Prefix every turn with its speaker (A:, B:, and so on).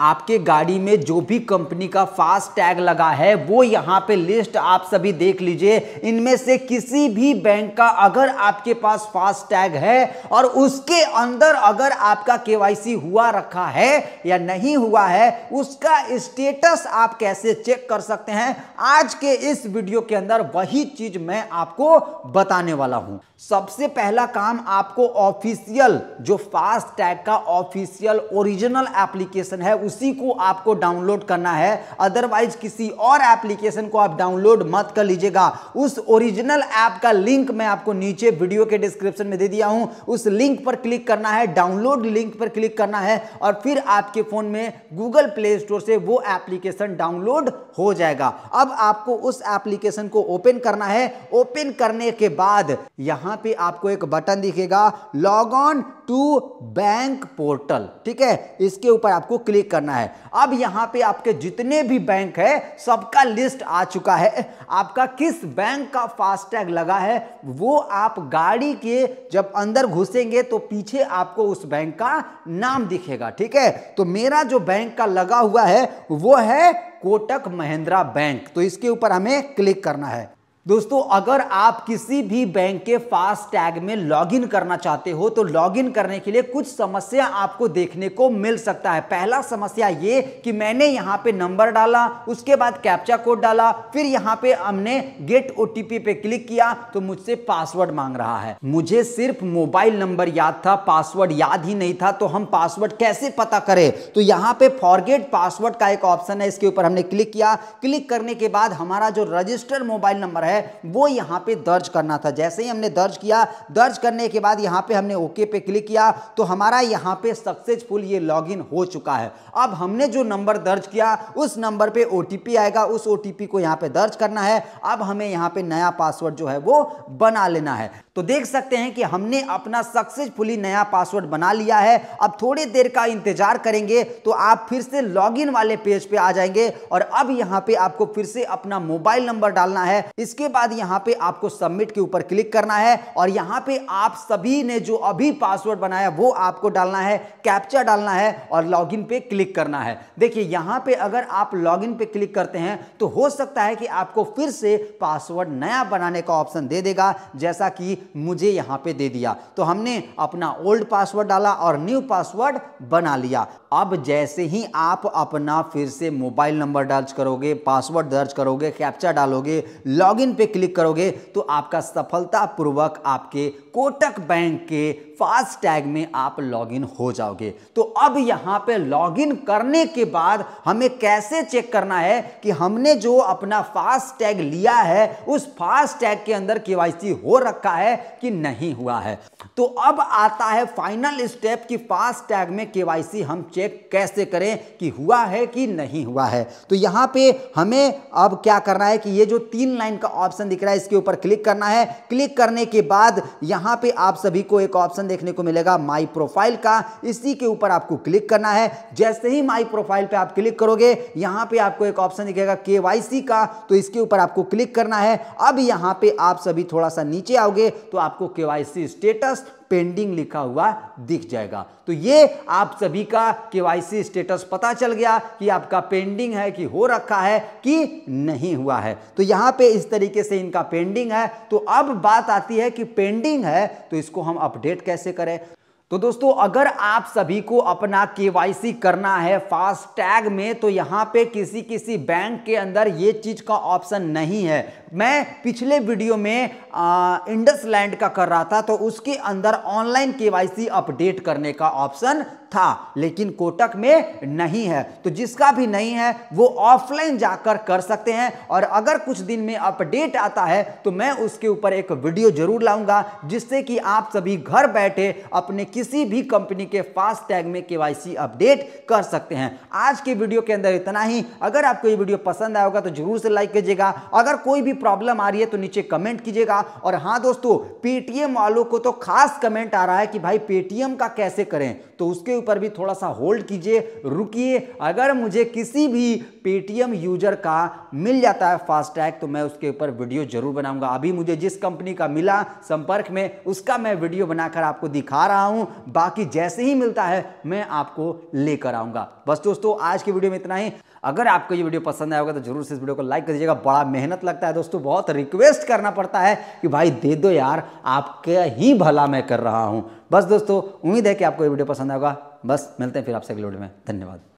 A: आपके गाड़ी में जो भी कंपनी का फास्ट टैग लगा है वो यहाँ पे लिस्ट आप सभी देख लीजिए इनमें से किसी भी बैंक का अगर आपके पास फास्ट टैग है और उसके अंदर अगर आपका केवाईसी हुआ रखा है या नहीं हुआ है उसका स्टेटस आप कैसे चेक कर सकते हैं आज के इस वीडियो के अंदर वही चीज मैं आपको बताने वाला हूँ सबसे पहला काम आपको ऑफिशियल जो फास्ट टैग का ऑफिशियल ओरिजिनल एप्लीकेशन है उसी को आपको डाउनलोड करना है अदरवाइज किसी और एप्लीकेशन को आप डाउनलोड मत कर लीजिएगा उस ओरिजिनल ऐप का लिंक मैं आपको नीचे वीडियो के डिस्क्रिप्शन में दे दिया हूं उस लिंक पर क्लिक करना है डाउनलोड लिंक पर क्लिक करना है और फिर आपके फोन में गूगल प्ले स्टोर से वो एप्लीकेशन डाउनलोड हो जाएगा अब आपको उस एप्लीकेशन को ओपन करना है ओपन करने के बाद यहां पे आपको एक बटन दिखेगा log on to bank portal ठीक है इसके ऊपर आपको क्लिक करना है अब यहाँ पे आपके जितने भी बैंक है सबका लिस्ट आ चुका है आपका किस बैंक का फास्टैग लगा है वो आप गाड़ी के जब अंदर घुसेंगे तो पीछे आपको उस बैंक का नाम दिखेगा ठीक है तो मेरा जो बैंक का लगा हुआ है वो है कोटक महिंद्रा बैंक तो इसके ऊपर हमें क्लिक करना है दोस्तों अगर आप किसी भी बैंक के फास्ट टैग में लॉगिन करना चाहते हो तो लॉगिन करने के लिए कुछ समस्या आपको देखने को मिल सकता है पहला समस्या ये कि मैंने यहाँ पे नंबर डाला उसके बाद कैप्चा कोड डाला फिर यहाँ पे हमने गेट ओ पे क्लिक किया तो मुझसे पासवर्ड मांग रहा है मुझे सिर्फ मोबाइल नंबर याद था पासवर्ड याद ही नहीं था तो हम पासवर्ड कैसे पता करें तो यहाँ पे फॉरगेट पासवर्ड का एक ऑप्शन है इसके ऊपर हमने क्लिक किया क्लिक करने के बाद हमारा जो रजिस्टर्ड मोबाइल नंबर है है वो यहाँ पे दर्ज करना था जैसे ही हमने दर्ज किया दर्ज करने के बाद यहाँ पे हमने ओके पे क्लिक किया तो हमारा यहाँ पे सक्सेसफुल ये लॉगिन हो चुका है अब हमने जो नंबर दर्ज किया उस नंबर पे ओ आएगा उस ओ को यहाँ पे दर्ज करना है अब हमें यहाँ पे नया पासवर्ड जो है वो बना लेना है तो देख सकते हैं कि हमने अपना सक्सेसफुली नया पासवर्ड बना लिया है अब थोड़ी देर का इंतजार करेंगे तो आप फिर से लॉगिन वाले पेज पे आ जाएंगे और अब यहाँ पे आपको फिर से अपना मोबाइल नंबर डालना है इसके उसके बाद यहां पे आपको सबमिट के ऊपर क्लिक करना है और यहां पे आप सभी ने जो अभी पासवर्ड बनाया वो आपको डालना है कैप्चा डालना है और लॉगिन पे क्लिक करना है देखिए यहां पे अगर आप लॉगिन पे क्लिक करते हैं तो हो सकता है कि आपको फिर से पासवर्ड नया बनाने का ऑप्शन दे देगा जैसा कि मुझे यहां पे दे दिया तो हमने अपना ओल्ड पासवर्ड डाला और न्यू पासवर्ड बना लिया अब जैसे ही आप अपना फिर से मोबाइल नंबर दर्ज करोगे पासवर्ड दर्ज करोगे कैप्चा डालोगे लॉगिन पे क्लिक करोगे तो आपका सफलतापूर्वक आपके कोटक बैंक के फास्ट टैग में आप लॉगिन हो जाओगे तो अब यहां पे लॉगिन करने के बाद हमें कैसे चेक करना है कि हमने जो अपना फास्ट टैग लिया है उस फास्ट टैग के अंदर केवाईसी हो रखा है कि नहीं हुआ है तो अब आता है फाइनल स्टेप कि फास्ट टैग में केवाईसी हम चेक कैसे करें कि हुआ है कि नहीं हुआ है तो यहां पे हमें अब क्या करना है कि ये जो तीन लाइन का ऑप्शन दिख रहा है इसके ऊपर क्लिक करना है क्लिक करने के बाद यहां पे आप सभी को एक ऑप्शन ऑप्शन देखने को मिलेगा माई प्रोफाइल का इसी के ऊपर आपको क्लिक करना है जैसे ही माई प्रोफाइल पे आप क्लिक करोगे यहां पे आपको एक ऑप्शन दिखेगा के का तो इसके ऊपर आपको क्लिक करना है अब यहां पे आप सभी थोड़ा सा नीचे आओगे तो आपको के स्टेटस पेंडिंग लिखा हुआ दिख जाएगा तो ये आप सभी का केवाईसी स्टेटस पता चल गया कि आपका पेंडिंग है कि हो रखा है कि नहीं हुआ है तो यहाँ पे इस तरीके से इनका पेंडिंग है तो अब बात आती है कि पेंडिंग है तो इसको हम अपडेट कैसे करें तो दोस्तों अगर आप सभी को अपना केवाईसी करना है फास्ट टैग में तो यहाँ पे किसी किसी बैंक के अंदर ये चीज का ऑप्शन नहीं है मैं पिछले वीडियो में इंडस लैंड का कर रहा था तो उसके अंदर ऑनलाइन केवाईसी अपडेट करने का ऑप्शन था लेकिन कोटक में नहीं है तो जिसका भी नहीं है वो ऑफलाइन जाकर कर सकते हैं और अगर कुछ दिन में अपडेट आता है तो मैं उसके ऊपर एक वीडियो जरूर लाऊंगा जिससे कि आप सभी घर बैठे अपने किसी भी कंपनी के फास्ट टैग में केवाईसी अपडेट कर सकते हैं आज के वीडियो के अंदर इतना ही अगर आपको ये वीडियो पसंद आएगा होगा तो जरूर से लाइक कीजिएगा अगर कोई भी प्रॉब्लम आ रही है तो नीचे कमेंट कीजिएगा और हाँ दोस्तों पेटीएम वालों को तो खास कमेंट आ रहा है कि भाई पेटीएम का कैसे करें तो उसके ऊपर भी थोड़ा सा होल्ड कीजिए रुकिए अगर मुझे किसी भी पेटीएम यूजर का मिल जाता है फास्टैग तो मैं उसके ऊपर वीडियो जरूर बनाऊंगा अभी मुझे जिस कंपनी का मिला संपर्क में उसका मैं वीडियो बनाकर आपको दिखा रहा हूं बाकी जैसे ही मिलता है मैं आपको लेकर आऊंगा बस दोस्तों आज की वीडियो में इतना ही अगर आपको ये वीडियो पसंद आएगा तो जरूर से इस वीडियो को लाइक कर दीजिएगा बड़ा मेहनत लगता है दोस्तों दोस्तों बहुत रिक्वेस्ट करना पड़ता है कि भाई दे दो यार आपके ही भला मैं कर रहा हूँ बस दोस्तों उम्मीद है कि आपको ये वीडियो पसंद आएगा बस मिलते हैं फिर आपसे अगले वीडियो में धन्यवाद